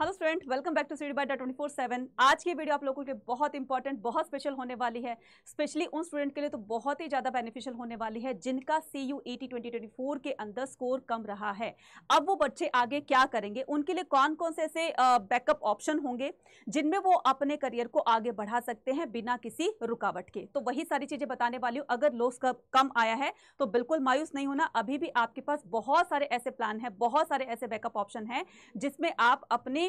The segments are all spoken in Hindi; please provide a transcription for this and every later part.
hello student welcome back to D by twenty four seven आज की वीडियो आप लोगों के बहुत इंपॉर्टेंट बहुत स्पेशल होने वाली है स्पेशली उन स्टूडेंट के लिए तो बहुत ही ज़्यादा बेनिफिशियल होने वाली है जिनका C U A T twenty twenty four के अंदर स्कोर कम रहा है अब वो बच्चे आगे क्या करेंगे उनके लिए कौन कौन से ऐसे बैकअप ऑप्शन होंगे जिनमें वो अपने करियर को आगे बढ़ा सकते हैं बिना किसी रुकावट के तो वही सारी चीज़ें बताने वाली हूँ अगर लोस कम आया है तो बिल्कुल मायूस नहीं होना अभी भी आपके पास बहुत सारे ऐसे प्लान हैं बहुत सारे ऐसे बैकअप ऑप्शन हैं जिसमें आप अपने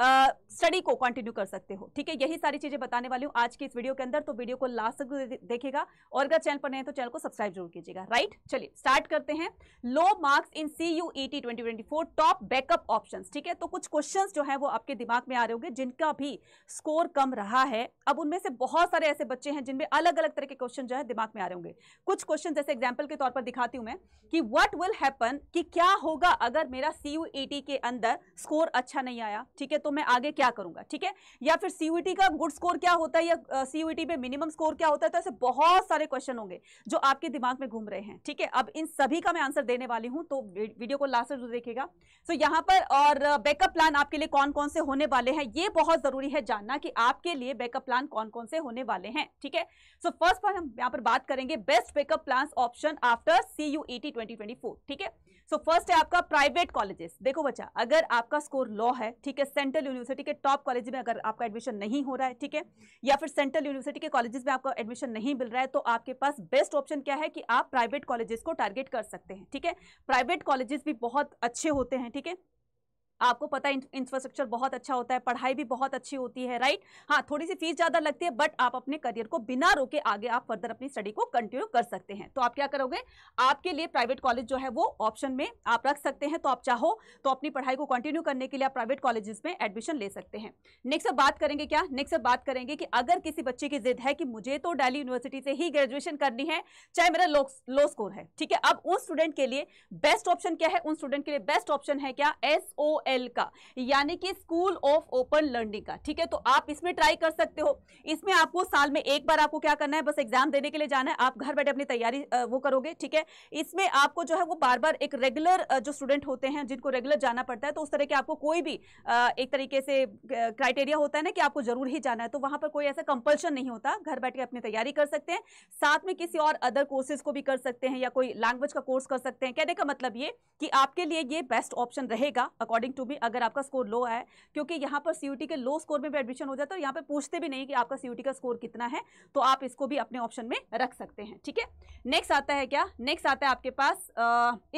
स्टडी को कंटिन्यू कर सकते हो ठीक है यही सारी चीज़ें बताने वाली हूँ आज की इस वीडियो के अंदर तो वीडियो को लास्ट तक देखेगा और अगर चैनल पर नहीं तो चैनल को सब्सक्राइब जरूर कीजिएगा राइट चलिए स्टार्ट करते हैं low marks in C U E T twenty twenty four top backup option ठीक है तो कुछ क्वेश्चन जो है वो आपके दिमाग में आ रहे होंगे जिनका भी स्कोर कम रहा है अब उनमें से बहुत सारे ऐसे बच्चे हैं जिनमें अलग अलग तरह के क्वेश्चन जो है दिमाग में आ रहे होंगे कुछ क्वेश्चन जैसे एग्जाम्पल के तौर पर दिखाती हूँ मैं कि वट विल हैपन कि क्या होगा अगर मेरा सी यू ई टी के अंदर स्कोर अच्छा नहीं आया ठीक है तो तो मैं आगे क्या करूंगा ठीक है या फिर सीयूटी का गुड स्कोर क्या होता है या सीयूटी में मिनिमम स्कोर क्या होता है तो ऐसे बहुत सारे क्वेश्चन होंगे जो आपके दिमाग में घूम रहे हैं ठीक है अब इन सभी का मैं आंसर देने वाली हूँ तो वीडियो को लास्ट जरूर देखेगा सो so, यहाँ पर और बैकअप प्लान आपके लिए कौन कौन से होने वाले हैं ये बहुत जरूरी है जानना कि आपके लिए बैकअप प्लान कौन कौन से होने वाले हैं ठीक है सो फर्स्ट पर हम यहाँ पर बात करेंगे best backup plan option after C U ठीक है सो फर्स्ट है आपका प्राइवेट कॉलेजेस देखो बच्चा अगर आपका स्कोर लॉ है ठीक है सेंटर सेंट्रल यूनिवर्सिटी के टॉप कॉलेज में अगर आपका एडमिशन नहीं हो रहा है ठीक है या फिर सेंट्रल यूनिवर्सिटी के कॉलेजेस में आपको एडमिशन नहीं मिल रहा है तो आपके पास बेस्ट ऑप्शन क्या है कि आप प्राइवेट कॉलेजेस को टारगेट कर सकते हैं ठीक है प्राइवेट कॉलेजेस भी बहुत अच्छे होते हैं ठीक है आपको पता है इंफ्रास्ट्रक्चर बहुत अच्छा होता है पढ़ाई भी बहुत अच्छी होती है राइट हाँ थोड़ी सी फीस ज्यादा लगती है बट आप अपने करियर को बिना रोके आगे आप फर्दर अपनी स्टडी को कंटिन्यू कर सकते हैं तो आप क्या करोगे आपके लिए प्राइवेट कॉलेज जो है वो ऑप्शन में आप रख सकते हैं तो आप चाहो तो अपनी पढ़ाई को कंटिन्यू करने के लिए आप प्राइवेट कॉलेजेस में एडमिशन ले सकते हैं नेक्स्ट अब बात करेंगे क्या नेक्स्ट अब बात करेंगे कि अगर किसी बच्चे की जिद है कि मुझे तो डेली यूनिवर्सिटी से ही ग्रेजुएशन करनी है चाहे मेरा लो, स्कोर है ठीक है अब उन स्टूडेंट के लिए बेस्ट ऑप्शन क्या है उन स्टूडेंट के लिए बेस्ट ऑप्शन है क्या एस ओ एल का यानी कि स्कूल ऑफ ओपन लर्निंग का ठीक है तो आप इसमें ट्राई कर सकते हो इसमें आपको साल में एक बार आपको क्या करना है बस एग्जाम देने के लिए जाना है आप घर बैठे अपनी तैयारी वो करोगे ठीक है इसमें आपको जो है वो बार बार एक रेगुलर जो स्टूडेंट होते हैं जिनको रेगुलर जाना पड़ता है तो उस तरह के आपको कोई भी एक तरीके से क्राइटेरिया होता है ना कि आपको जरूर ही जाना है तो वहां पर कोई ऐसा कंपल्शन नहीं होता घर बैठ के अपनी तैयारी कर सकते हैं साथ में किसी और अदर कोर्सेज को भी कर सकते हैं या कोई लैंग्वेज का कोर्स कर सकते हैं कहने का मतलब ये कि आपके लिए ये बेस्ट ऑप्शन रहेगा अकॉर्डिंग टू बी अगर आपका स्कोर लो है क्योंकि यहाँ पर सी के लो स्कोर में भी एडमिशन हो जाता है और यहाँ पर पूछते भी नहीं कि आपका सी का स्कोर कितना है तो आप इसको भी अपने ऑप्शन में रख सकते हैं ठीक है नेक्स्ट आता है क्या नेक्स्ट आता है आपके पास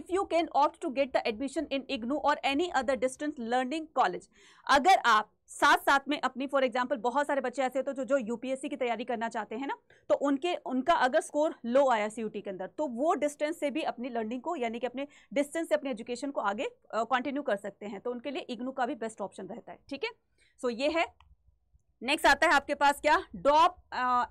if you can opt to get the admission in IGNOU और any other distance learning college अगर आप साथ साथ में अपनी फॉर एग्जाम्पल बहुत सारे बच्चे ऐसे होते हैं जो जो यूपीएससी की तैयारी करना चाहते हैं ना तो उनके उनका अगर स्कोर लो आया सी के अंदर तो वो डिस्टेंस से भी अपनी लर्निंग को यानी कि अपने डिस्टेंस से अपने एजुकेशन को आगे कंटिन्यू कर सकते हैं तो उनके लिए इग्नू का भी बेस्ट ऑप्शन रहता है ठीक है सो ये है नेक्स्ट आता है आपके पास क्या drop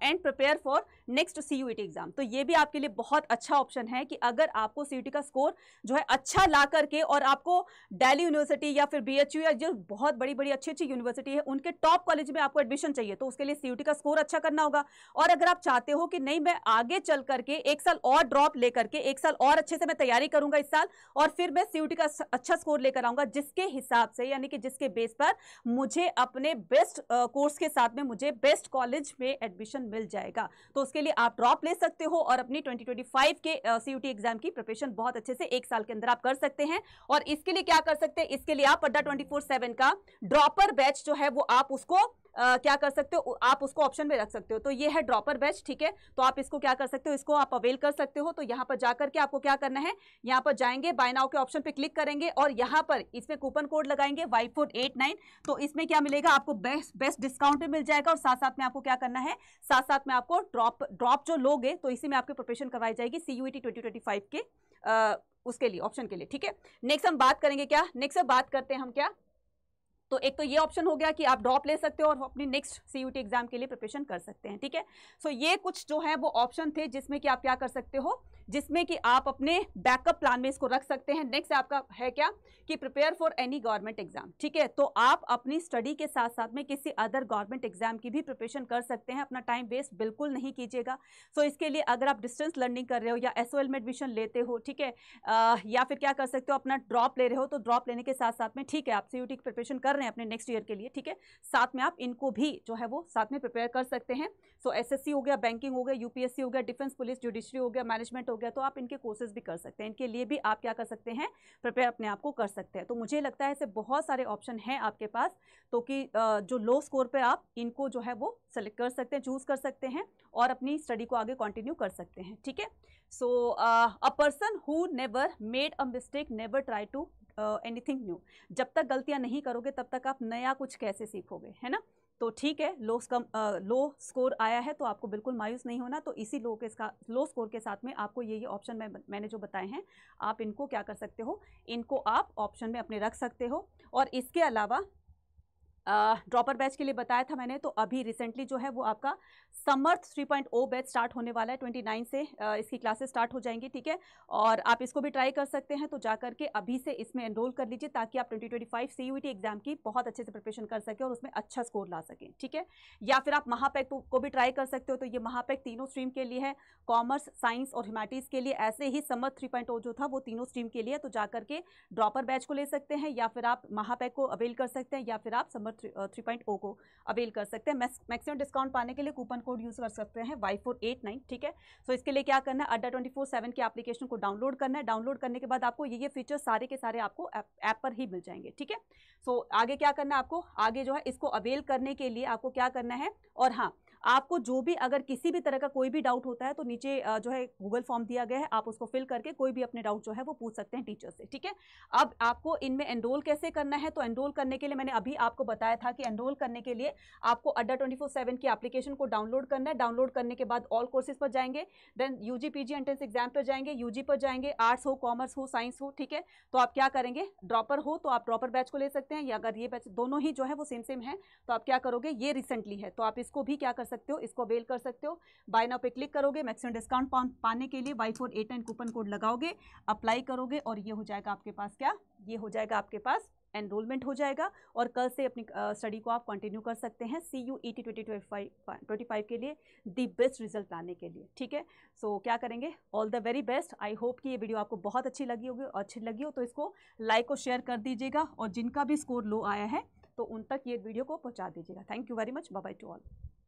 and prepare for next C exam तो ये भी आपके लिए बहुत अच्छा ऑप्शन है कि अगर आपको सी e का स्कोर जो है अच्छा ला करके और आपको डेली यूनिवर्सिटी या फिर बी या जो बहुत बड़ी बड़ी अच्छी अच्छी यूनिवर्सिटी है उनके टॉप कॉलेज में आपको एडमिशन चाहिए तो उसके लिए सी e का स्कोर अच्छा करना होगा और अगर आप चाहते हो कि नहीं मैं आगे चल करके एक साल और ड्रॉप लेकर के एक साल और अच्छे से मैं तैयारी करूंगा इस साल और फिर मैं सी e का अच्छा स्कोर लेकर आऊंगा जिसके हिसाब से यानी कि जिसके बेस पर मुझे अपने बेस्ट uh, कोर्स के साथ में मुझे बेस्ट कॉलेज में एडमिशन मिल जाएगा तो उसके लिए आप ड्रॉप ले सकते हो और अपनी 2025 के सीयूटी एग्जाम की प्रिपरेशन बहुत अच्छे से एक साल के अंदर आप कर सकते हैं और इसके लिए क्या कर सकते हैं इसके लिए आप अड्डा ट्वेंटी का ड्रॉपर बैच जो है वो आप उसको क्या कर सकते हो आप उसको ऑप्शन में रख सकते हो तो ये है ड्रॉपर बैच ठीक है तो आप इसको क्या कर सकते हो इसको आप अवेल कर सकते हो तो यहाँ पर जाकर के आपको क्या करना है यहाँ पर जाएंगे बायनाव के ऑप्शन पर क्लिक करेंगे और यहाँ पर इसमें कूपन कोड लगाएंगे वाई एट नाइन तो इसमें क्या मिलेगा आपको बेस्ट बेस्ट डिस्काउंट भी मिल जाएगा और साथ साथ में आपको क्या करना है साथ साथ में आपको ड्रॉप ड्रॉप जो लोगे तो इसी में आपकी प्रिपरेशन करवाई जाएगी सी यू टी के आ, उसके लिए ऑप्शन के लिए ठीक है नेक्स्ट हम बात करेंगे क्या नेक्स्ट बात करते हैं हम क्या तो एक तो ये ऑप्शन हो गया कि आप ड्रॉप ले सकते हो और अपनी नेक्स्ट सी एग्जाम के लिए प्रिपरेशन कर सकते हैं ठीक है सो ये कुछ जो है वो ऑप्शन थे जिसमें कि आप क्या कर सकते हो जिसमें कि आप अपने बैकअप प्लान में इसको रख सकते हैं नेक्स्ट आपका है क्या कि prepare for any government exam ठीक है तो आप अपनी स्टडी के साथ साथ में किसी अदर गवर्नमेंट एग्जाम की भी प्रिपरेशन कर सकते हैं अपना टाइम वेस्ट बिल्कुल नहीं कीजिएगा सो so, इसके लिए अगर आप डिस्टेंस लर्निंग कर रहे हो या एस में एडमिशन लेते हो ठीक है या फिर क्या कर सकते हो अपना ड्रॉप ले रहे हो तो ड्रॉप लेने के साथ साथ में ठीक है आप सी की प्रिपरेशन कर हैं अपने नेक्स्ट ईयर के लिए ठीक है साथ में आप इनको भी जो है वो साथ में प्रिपेयर कर सकते हैं सो एस एसएससी हो गया बैंकिंग हो गया यूपीएससी हो गया डिफेंस पुलिस जुडिशरी हो गया मैनेजमेंट हो गया तो आप इनके कोर्सेज भी कर सकते हैं इनके लिए भी आप क्या कर सकते हैं प्रिपेयर अपने आप को कर सकते हैं तो मुझे लगता है ऐसे बहुत सारे ऑप्शन हैं आपके पास तो कि जो लो स्कोर पर आप इनको जो है वो सेलेक्ट कर सकते हैं चूज़ कर सकते हैं और अपनी स्टडी को आगे कंटिन्यू कर सकते हैं ठीक है so a person who never made a mistake never try to anything new जब तक गलतियां नहीं करोगे तब तक आप नया कुछ कैसे सीखोगे है ना तो ठीक है लो कम लो स्कोर आया है तो आपको बिल्कुल मायूस नहीं होना तो इसी लो के लो स्कोर के साथ में आपको ये ये ऑप्शन मैं मैंने जो बताए हैं आप इनको क्या कर सकते हो इनको आप ऑप्शन में अपने रख सकते हो और इसके अलावा ड्रॉपर बैच के लिए बताया था मैंने तो अभी रिसेंटली जो है वो आपका समर्थ 3.0 बैच स्टार्ट होने वाला है 29 से इसकी क्लासेस स्टार्ट हो जाएंगी ठीक है और आप इसको भी ट्राई कर सकते हैं तो जा करके अभी से इसमें एनरोल कर लीजिए ताकि आप 2025 सीयूईटी एग्जाम की बहुत अच्छे से प्रिपरेशन कर सकें और उसमें अच्छा स्कोर ला सकें ठीक है या फिर आप महापैक तो को भी ट्राई कर सकते हो तो ये महापैक तीनों स्ट्रीम के लिए है कॉमर्स साइंस और ह्यूमैटिस के लिए ऐसे ही समर्थ थ्री oh जो था वो तीनों स्ट्रीम के लिए तो जा करके ड्रॉपर बैच को ले सकते हैं या फिर आप महापैक को अवेल कर सकते हैं या फिर आप समर्थ और थ्री पॉइंट ओ oh को अवेल कर सकते हैं मैक्सिमम डिस्काउंट पाने के लिए कूपन कोड यूज़ कर सकते हैं वाई फोर एट नाइन ठीक है सो so, इसके लिए क्या करना है अड्डा ट्वेंटी फोर सेवन की एप्लीकेशन को डाउनलोड करना है डाउनलोड करने के बाद आपको ये ये फीचर सारे के सारे आपको ऐप पर ही मिल जाएंगे ठीक है सो आगे क्या करना है आपको आगे जो है इसको अवेल करने के लिए आपको क्या करना है और हाँ आपको जो भी अगर किसी भी तरह का कोई भी डाउट होता है तो नीचे जो है गूगल फॉर्म दिया गया है आप उसको फिल करके कोई भी अपने डाउट जो है वो पूछ सकते हैं टीचर से ठीक है अब आपको इनमें एनरोल कैसे करना है तो एनरोल करने के लिए मैंने अभी आपको बताया था कि एनरोल करने के लिए आपको अड्डा ट्वेंटी की एप्लीकेशन को डाउनलोड करना है डाउनलोड करने के बाद ऑल कोर्सेज पर जाएंगे then U G entrance exam पर जाएंगे यू पर जाएंगे आर्ट्स हो कॉमर्स हो साइंस हो ठीक है तो आप क्या करेंगे ड्रॉपर हो तो आप ड्रॉपर बैच को ले सकते हैं या अगर ये बैच दोनों ही जो है वो सेम सेम है तो आप क्या करोगे ये रिसेंटली है तो आप इसको भी क्या कर सकते हो इसको अवेल कर सकते हो बाय नाउ पे क्लिक करोगे मैक्सिमम डिस्काउंट पाने के लिए Y four eight nine coupon code लगाओगे अप्लाई करोगे और ये हो जाएगा आपके पास क्या ये हो जाएगा आपके पास एनरोलमेंट हो जाएगा और कल से अपनी स्टडी को आप कंटिन्यू कर सकते हैं C U E T twenty twenty five के लिए दी बेस्ट रिजल्ट लाने के लिए ठीक है सो so, क्या करेंगे all the very best I hope कि ये वीडियो आपको बहुत अच्छी लगी होगी और अच्छी लगी हो तो इसको लाइक और शेयर कर दीजिएगा और जिनका भी स्कोर लो आया है तो उन तक ये वीडियो को पहुँचा दीजिएगा thank you very much bye to all